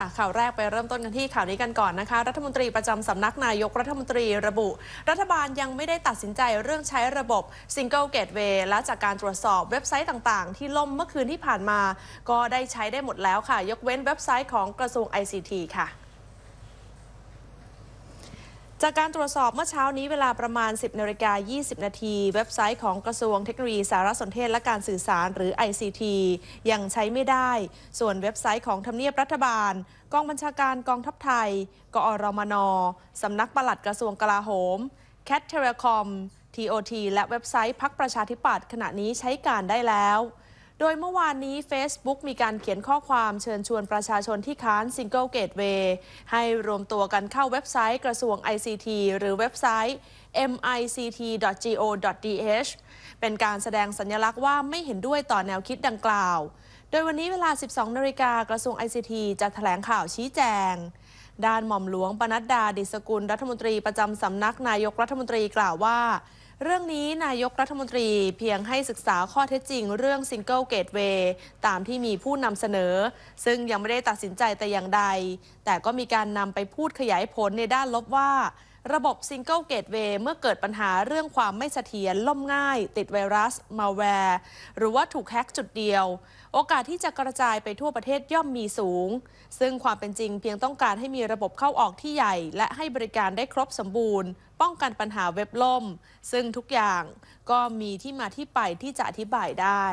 ข่าวแรกไปเริ่มต้นกันที่ข่าวนี้กันก่อนนะคะ รัฐมนตรีประจำสำนักนายกรัฐมนตรีระบุ รัฐบาลยังไม่ได้ตัดสินใจเรื่องใช้ระบบ Single Gateway และจากการตรวจสอบเว็บไซต์ต่างๆที่ล่มเมื่อคืนที่ผ่านมา ก็ได้ใช้ได้หมดแล้วค่ะ ยกเว้นเว็บไซต์ของกระทรวง ICT ค่ะจากการตรวจสอบเมื่อเช้านี้เวลาประมาณ 10นาฬิกา20นาทีเว็บไซต์ของกระทรวงเทคโนโลยีสารสนเทศและการสื่อสารหรือ ICT ยังใช้ไม่ได้ ส่วนเว็บไซต์ของทำเนียบรัฐบาลกองบัญชาการกองทัพไทย กอรมนสำนักปลัดกระทรวงกลาโหม แคทเทเลคอม TOT และเว็บไซต์พักประชาธิปัตย์ขณะนี้ใช้การได้แล้วโดยเมื่อวานนี้ Facebook มีการเขียนข้อความเชิญชวนประชาชนที่ค้านซิงเกิลเกตเวย์ให้รวมตัวกันเข้าเว็บไซต์กระทรวง ICT หรือเว็บไซต์ mict.go.th เป็นการแสดงสัญลักษณ์ว่าไม่เห็นด้วยต่อแนวคิดดังกล่าว โดยวันนี้เวลา 12 นาฬิกากระทรวง ICT จะถแถลงข่าวชี้แจง ด้านหม่อมหลวงปนัดดาดิสกุลรัฐมนตรีประจำสำนักนายกรัฐมนตรีกล่าวว่าเรื่องนี้นายกรัฐมนตรีเพียงให้ศึกษาข้อเท็จจริงเรื่องซิงเกิลเกตเวย์ตามที่มีผู้นำเสนอ ซึ่งยังไม่ได้ตัดสินใจแต่อย่างใด แต่ก็มีการนำไปพูดขยายผลในด้านลบว่าระบบซิงเกิลเกตเวย์เมื่อเกิดปัญหาเรื่องความไม่เสถียรล่มง่าย ติดไวรัส มาแวร์ หรือว่าถูกแฮ็กจุดเดียว โอกาสที่จะกระจายไปทั่วประเทศย่อมมีสูง ซึ่งความเป็นจริงเพียงต้องการให้มีระบบเข้าออกที่ใหญ่ และให้บริการได้ครบสมบูรณ์ ป้องกันปัญหาเว็บล่ม ซึ่งทุกอย่างก็มีที่มาที่ไปที่จะอธิบายได้